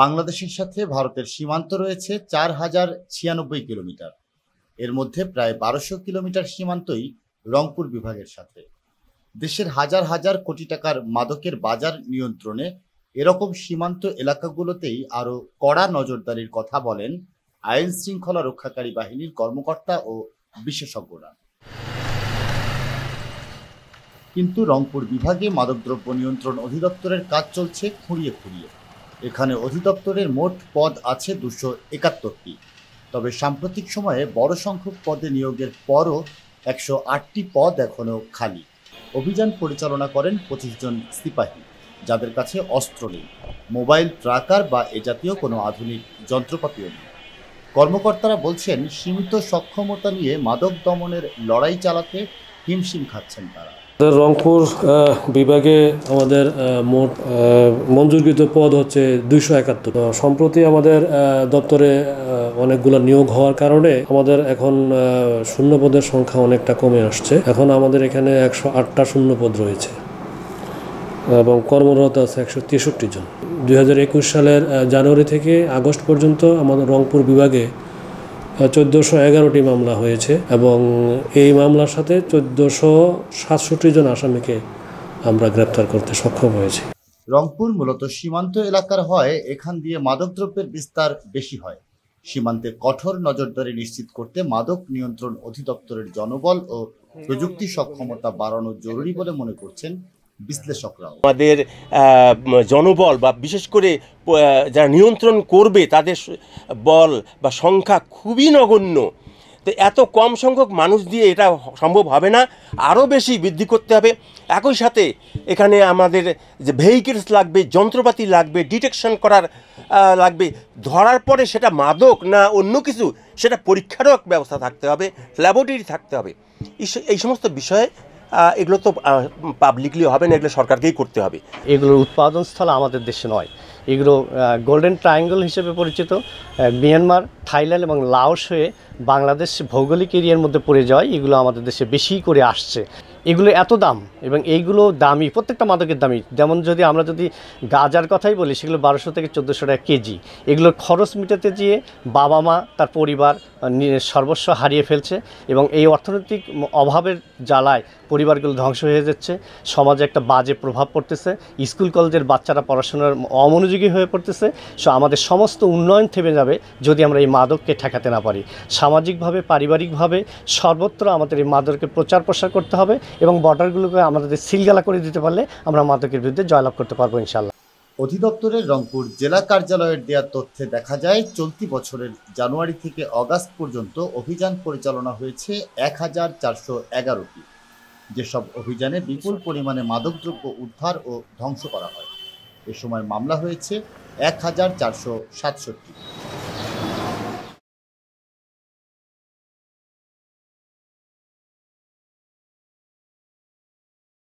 বাংলাদেশের সাথে ভারতের সীমান্ত রয়েছে চার হাজার ছিয়ানব্বই কিলোমিটার এর মধ্যে প্রায় বারোশো কিলোমিটার সীমান্তই রংপুর বিভাগের সাথে দেশের হাজার হাজার কোটি টাকার মাদকের বাজার নিয়ন্ত্রণে এরকম সীমান্ত এলাকাগুলোতেই আরও কড়া নজরদারির কথা বলেন আইন শৃঙ্খলা রক্ষাকারী বাহিনীর কর্মকর্তা ও বিশেষজ্ঞরা কিন্তু রংপুর বিভাগে মাদকদ্রব্য নিয়ন্ত্রণ অধিদপ্তরের কাজ চলছে খুঁড়িয়ে খুঁড়িয়ে এখানে অধিদপ্তরের মোট পদ আছে দুশো একাত্তরটি তবে সাম্প্রতিক সময়ে বড় সংখ্যক পদে নিয়োগের পরও একশো আটটি পদ এখনও খালি অভিযান পরিচালনা করেন পঁচিশ জন সিপাহী যাদের কাছে অস্ত্র নেই মোবাইল ট্রাকার বা এ জাতীয় কোনো আধুনিক যন্ত্রপাতিও নেই কর্মকর্তারা বলছেন সীমিত সক্ষমতা নিয়ে মাদক দমনের লড়াই চালাতে হিমশিম খাচ্ছেন তারা রংপুর uh, বিভাগে আমাদের uh, মোট uh, মঞ্জুরকৃত পদ হচ্ছে দুইশো একাত্তর সম্প্রতি আমাদের দপ্তরে অনেকগুলো নিয়োগ হওয়ার কারণে আমাদের এখন শূন্য পদের সংখ্যা অনেকটা কমে আসছে এখন আমাদের এখানে একশো আটটা শূন্য পদ রয়েছে এবং কর্মরত আছে একশো তেষট্টি জন দুই সালের জানুয়ারি থেকে আগস্ট পর্যন্ত আমাদের রংপুর বিভাগে চোদ্দশো এগারোটি মামলা হয়েছে এবং এই মামলার সাথে চোদ্দোশো সাতষট্টি জন আসামিকে আমরা গ্রেপ্তার করতে সক্ষম হয়েছি রংপুর মূলত সীমান্ত এলাকার হয় এখান দিয়ে মাদকদ্রব্যের বিস্তার বেশি হয় সীমান্তে কঠোর নজরদারি নিশ্চিত করতে মাদক নিয়ন্ত্রণ অধিদপ্তরের জনবল ও প্রযুক্তি সক্ষমতা বাড়ানো জরুরি বলে মনে করছেন বিশ্লেষকরাও আমাদের জনবল বা বিশেষ করে যারা নিয়ন্ত্রণ করবে তাদের বল বা সংখ্যা খুবই নগণ্য তো এত কম সংখ্যক মানুষ দিয়ে এটা সম্ভব হবে না আরও বেশি বৃদ্ধি করতে হবে একই সাথে এখানে আমাদের যে ভেহিকেলস লাগবে যন্ত্রপাতি লাগবে ডিটেকশন করার লাগবে ধরার পরে সেটা মাদক না অন্য কিছু সেটা পরীক্ষারও ব্যবস্থা থাকতে হবে ল্যাবরেটরি থাকতে হবে এই সমস্ত বিষয়ে এগুলো তো পাবলিকলি হবে না এগুলো সরকারকেই করতে হবে এগুলোর উৎপাদন স্থল আমাদের দেশে নয় এগুলো গোল্ডেন ট্রায়াঙ্গল হিসেবে পরিচিত মিয়ানমার থাইল্যান্ড এবং লাওস হয়ে বাংলাদেশ ভৌগোলিক এরিয়ার মধ্যে পড়ে যায় এগুলো আমাদের দেশে বেশি করে আসছে এগুলো এত দাম এবং এইগুলো দামি প্রত্যেকটা মাদকের দামি যেমন যদি আমরা যদি গাজার কথাই বলি সেগুলো বারোশো থেকে চোদ্দোশো টাকা কেজি এগুলো খরচ মিটাতে যেয়ে বাবা মা তার পরিবার সর্বস্ব হারিয়ে ফেলছে এবং এই অর্থনৈতিক অভাবের জ্বালায় পরিবারগুলো ধ্বংস হয়ে যাচ্ছে সমাজে একটা বাজে প্রভাব পড়তেছে স্কুল কলেজের বাচ্চারা পড়াশোনার অমনোযোগী হয়ে পড়তেছে সো আমাদের সমস্ত উন্নয়ন থেমে যাবে যদি আমরা এই মাদককে ঠেকাতে না পারি সামাজিকভাবে পারিবারিকভাবে সর্বত্র আমাদের এই মাদককে প্রচার প্রসার করতে হবে এবং বর্ডারগুলোকে আমাদের সিলগালা করে দিতে পারলে আমরা মাদকের বিরুদ্ধে জয়লাভ করতে পারবো ইনশাল্লাহ অধিদপ্তরের রংপুর জেলা কার্যালয়ের দেওয়া তথ্যে দেখা যায় চলতি বছরের জানুয়ারি থেকে অগাস্ট পর্যন্ত অভিযান পরিচালনা হয়েছে এক হাজার চারশো এগারোটি যেসব অভিযানে বিপুল পরিমাণে মাদকদ্রব্য উদ্ধার ও ধ্বংস করা হয় এ সময় মামলা হয়েছে এক হাজার চারশো সাতষট্টি